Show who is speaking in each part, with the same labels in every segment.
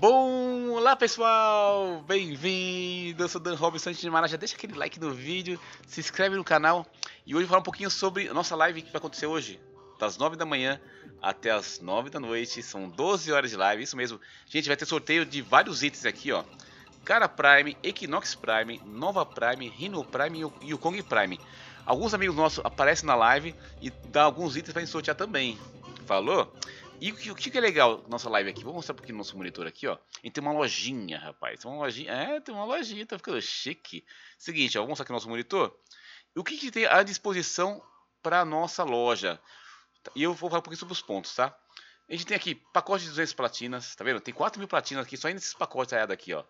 Speaker 1: Bom, olá pessoal, bem-vindo, eu sou Dan Robson de Marajá, deixa aquele like no vídeo, se inscreve no canal e hoje vou falar um pouquinho sobre a nossa live que vai acontecer hoje, das 9 da manhã até as 9 da noite, são 12 horas de live, isso mesmo. Gente, vai ter sorteio de vários itens aqui, ó, Cara Prime, Equinox Prime, Nova Prime, Rhino Prime e o Kong Prime. Alguns amigos nossos aparecem na live e dá alguns itens para sortear também, falou? E o que, o que é legal nossa live aqui? Vou mostrar um pouquinho nosso monitor aqui, ó. E tem uma lojinha, rapaz. Tem uma lojinha. É, tem uma lojinha, tá ficando chique. Seguinte, ó, vou mostrar aqui nosso monitor. O que, que tem à disposição para nossa loja? Tá, e eu vou falar um pouquinho sobre os pontos, tá? A gente tem aqui pacote de 200 platinas, tá vendo? Tem 4 mil platinas aqui, só nesses pacotes aí daqui, ó.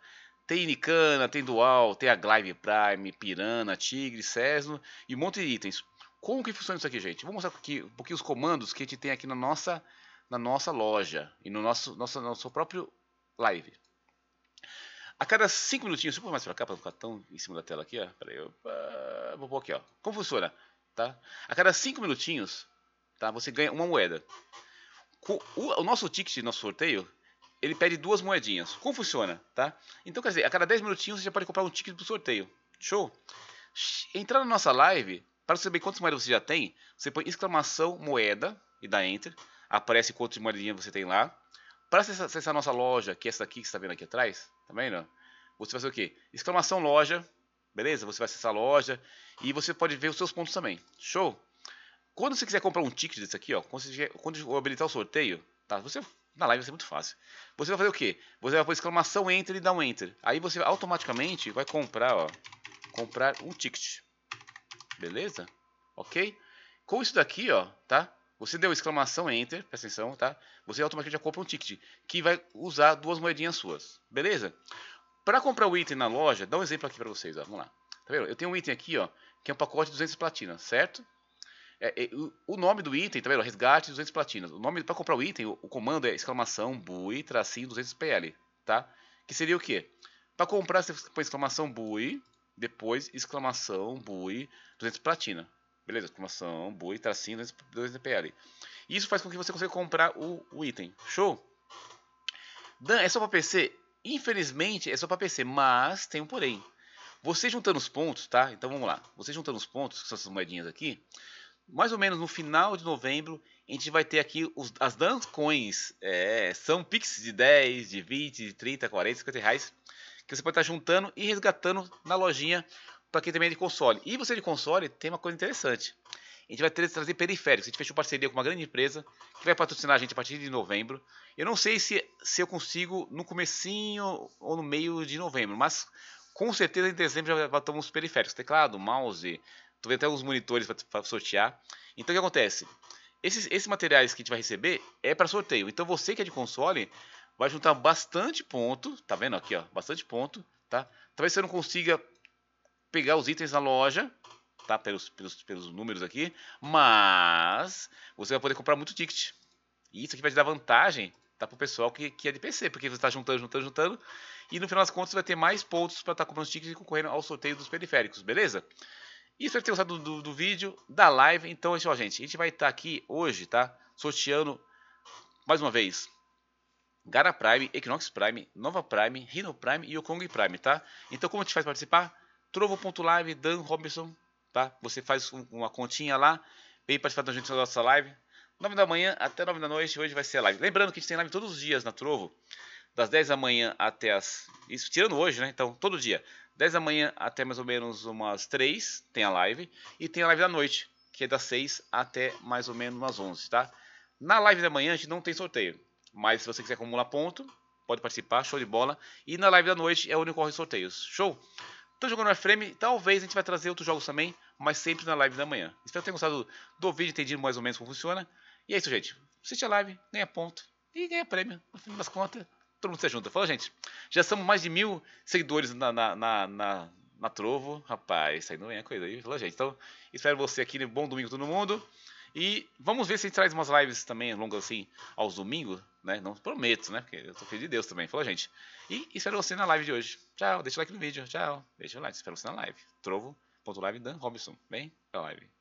Speaker 1: Tem Nicana, tem Dual, tem a Glive Prime, Pirana, Tigre, Cesno e um monte de itens. Como que funciona isso aqui, gente? Vou mostrar aqui um pouquinho os comandos que a gente tem aqui na nossa na nossa loja e no nosso, nosso, nosso próprio live. A cada cinco minutinhos, deixa eu pôr mais pra cá, pra ficar tão em cima da tela aqui, ó. Peraí, opa, vou pôr aqui, ó. Como funciona? Tá? A cada cinco minutinhos, tá? Você ganha uma moeda. O, o nosso ticket, nosso sorteio, ele pede duas moedinhas. Como funciona, tá? Então, quer dizer, a cada dez minutinhos você já pode comprar um ticket do sorteio. Show? Entrar na nossa live, para saber quantas moedas você já tem, você põe exclamação moeda e dá enter aparece quantos moedinhas você tem lá. Para acessar a nossa loja, que é essa daqui que você está vendo aqui atrás, tá vendo? Você vai fazer o quê? Exclamação loja, beleza? Você vai acessar a loja e você pode ver os seus pontos também. Show? Quando você quiser comprar um ticket desse aqui, ó, quando, você, quando eu habilitar o sorteio, tá? Você na live vai ser muito fácil. Você vai fazer o quê? Você vai pôr exclamação enter e dá um enter. Aí você automaticamente vai comprar, ó, comprar um ticket. Beleza? OK? Com isso daqui, ó, tá? Você deu exclamação enter, presta atenção, tá? Você automaticamente já compra um ticket que vai usar duas moedinhas suas, beleza? Para comprar o um item na loja, dá um exemplo aqui para vocês, ó, vamos lá. Tá vendo? Eu tenho um item aqui, ó, que é um pacote de 200 platinas, certo? É, é, o, nome do item, tá vendo? Resgate 200 platinas. O nome para comprar o item, o, o comando é exclamação bui tracinho 200 PL, tá? Que seria o quê? Para comprar você põe exclamação bui, depois exclamação bui 200 platina, Beleza, Informação, boi, tracinho, 2 DPL. Isso faz com que você consiga comprar o, o item. Show? Dan, é só para PC? Infelizmente, é só para PC, mas tem um porém. Você juntando os pontos, tá? Então vamos lá. Você juntando os pontos, que são essas moedinhas aqui, mais ou menos no final de novembro, a gente vai ter aqui os, as Dan Coins. É, são Pix de 10, de 20, de 30, 40, 50 reais que você pode estar juntando e resgatando na lojinha para quem também é de console. E você de console tem uma coisa interessante. A gente vai trazer periféricos. A gente fechou parceria com uma grande empresa que vai patrocinar a gente a partir de novembro. Eu não sei se, se eu consigo no comecinho ou no meio de novembro, mas com certeza em dezembro já vamos os periféricos. Teclado, mouse, tô vendo até alguns monitores para sortear. Então o que acontece? Esses, esses materiais que a gente vai receber é para sorteio. Então você que é de console vai juntar bastante ponto, tá vendo aqui, ó, bastante ponto, tá? Talvez você não consiga pegar os itens na loja, tá? Pelos, pelos, pelos números aqui, mas você vai poder comprar muito ticket. E isso aqui vai te dar vantagem tá pro pessoal que, que é de PC, porque você está juntando, juntando, juntando, e no final das contas você vai ter mais pontos para estar tá comprando tickets e concorrendo ao sorteio dos periféricos, beleza? Espero que tenham gostado do, do, do, vídeo, da live. Então, assim, ó, gente, a gente vai estar tá aqui hoje, tá? Sorteando, mais uma vez, Gara Prime, Equinox Prime, Nova Prime, Rhino Prime e Yokong Prime, tá? Então, como a gente faz para participar? Trovo.live, Dan Robinson, tá? Você faz uma continha lá, vem participar da gente da nossa live. 9 da manhã até 9 da noite, hoje vai ser a live. Lembrando que a gente tem live todos os dias na Trovo, das 10 da manhã até as. Isso tirando hoje, né? Então, todo dia. 10 da manhã até mais ou menos umas 3 tem a live. E tem a live da noite, que é das 6 até mais ou menos umas 11, tá? Na live da manhã a gente não tem sorteio. Mas se você quiser acumular ponto, pode participar, show de bola. E na live da noite é onde ocorre sorteios. Show? Tô jogando Warframe, talvez a gente vai trazer outros jogos também, mas sempre na live da manhã. Espero que tenham gostado do vídeo, entendido mais ou menos como funciona. E é isso, gente. Assiste a live, ganha ponto e ganha prêmio. No fim das contas, todo mundo se junta. Fala, gente. Já somos mais de mil seguidores na, na, na, na, na Trovo. Rapaz, isso aí não é coisa aí. Fala, gente. Então, espero você aqui. Né? Bom domingo todo mundo. E vamos ver se a gente traz umas lives também longas assim aos domingos, né? Não prometo, né? Porque eu sou filho de Deus também. Falou, gente. E espero você na live de hoje. Tchau, deixa o like no vídeo. Tchau, deixa o like. Espero você na live. Trovo.live Dan Robinson. Vem pra live.